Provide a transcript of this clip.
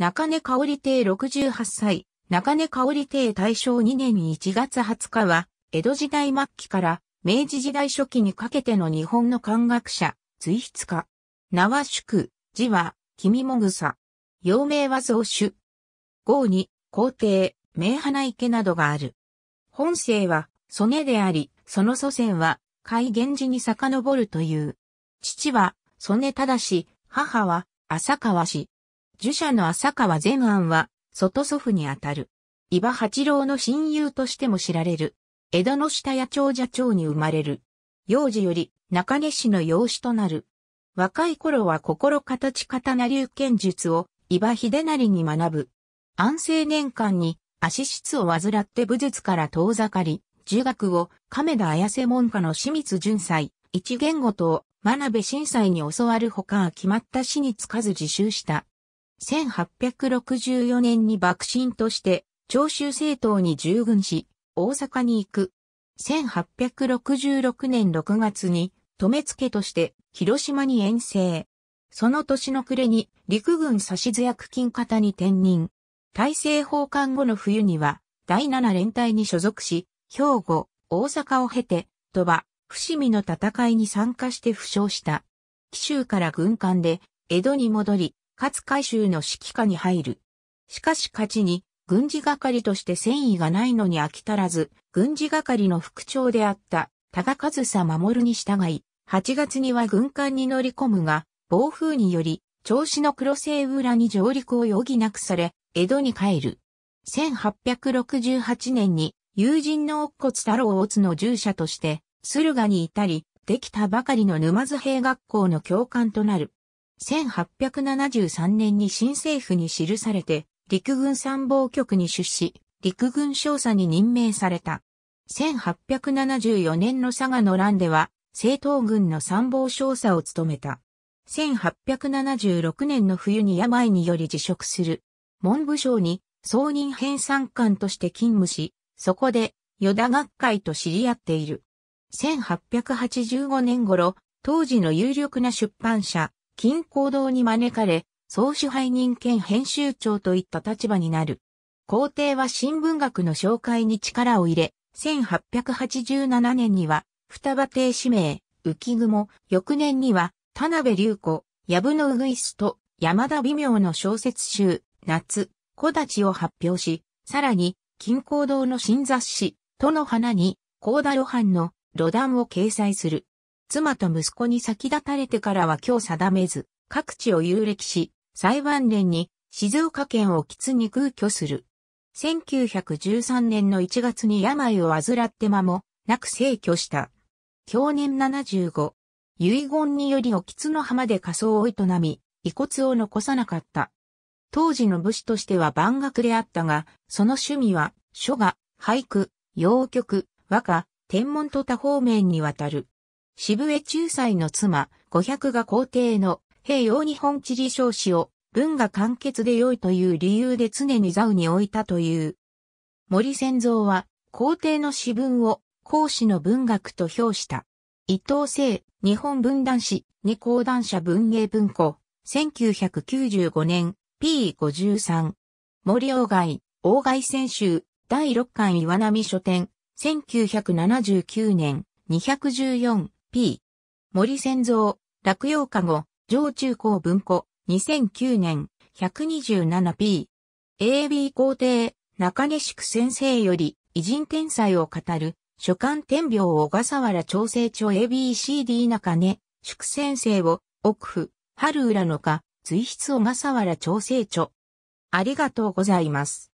中根香織亭68歳、中根香織亭大正2年1月20日は、江戸時代末期から明治時代初期にかけての日本の漢学者、随筆家。名は宿、字は、君もぐさ。幼名は蔵主。号に、皇帝、名花池などがある。本姓は、曽根であり、その祖先は、海源寺に遡るという。父は、曽根し、母は、浅川氏。儒者の浅川善庵は、外祖父にあたる。伊庭八郎の親友としても知られる。江戸の下屋長者町に生まれる。幼児より中根氏の養子となる。若い頃は心形刀流剣術を伊庭秀成に学ぶ。安政年間に足質を患って武術から遠ざかり、儒学を亀田綾瀬門下の清水純斎、一言語とを真鍋震災に教わるほか決まった死につかず自習した。1864年に幕臣として長州政党に従軍し、大阪に行く。1866年6月に、止め付として広島に遠征。その年の暮れに陸軍指図役金方に転任。大政奉還後の冬には、第七連隊に所属し、兵庫、大阪を経て、鳥羽、伏見の戦いに参加して負傷した。紀州から軍艦で、江戸に戻り、勝海舟の指揮下に入る。しかし勝ちに、軍事係として戦意がないのに飽き足らず、軍事係の副長であった、多賀和佐守に従い、8月には軍艦に乗り込むが、暴風により、調子の黒星浦に上陸を余儀なくされ、江戸に帰る。1868年に、友人の乙骨太郎乙の従者として、駿河にいたり、できたばかりの沼津兵学校の教官となる。1873年に新政府に記されて、陸軍参謀局に出資、陸軍少佐に任命された。1874年の佐賀の乱では、政党軍の参謀少佐を務めた。1876年の冬に病により辞職する。文部省に総任編参官として勤務し、そこで、与田学会と知り合っている。1885年頃、当時の有力な出版社、金行堂に招かれ、総支配人兼編集長といった立場になる。皇帝は新聞学の紹介に力を入れ、1887年には、双葉亭氏名、浮雲、翌年には、田辺隆子、藪のうぐいすと、山田微妙の小説集、夏、小立を発表し、さらに、金行堂の新雑誌、との花に、高田露伴の、露談を掲載する。妻と息子に先立たれてからは今日定めず、各地を遊歴し、裁判連に静岡県を吉に空居する。1913年の1月に病を患って間もなく逝去した。去年75。遺言によりお吉の浜で仮装を営み、遺骨を残さなかった。当時の武士としては万学であったが、その趣味は書画、俳句、洋曲、和歌、天文と多方面にわたる。渋江仲裁の妻、五百が皇帝の平洋日本知事少子を文が簡潔で良いという理由で常に座右に置いたという。森仙蔵は皇帝の詩文を孔子の文学と評した。伊藤聖、日本文壇子、二講談社文芸文庫、1995年、P53。森鴎外、鴎外選集、第六巻岩波書店、1979年、214。P。森仙蔵、落葉加護、上中高文庫、2009年、127P。AB 皇帝、中根宿先生より、偉人天才を語る、書簡天病小笠原調整長 ABCD 中根、宿先生を、奥府、春浦のか、随筆小笠原調整長。ありがとうございます。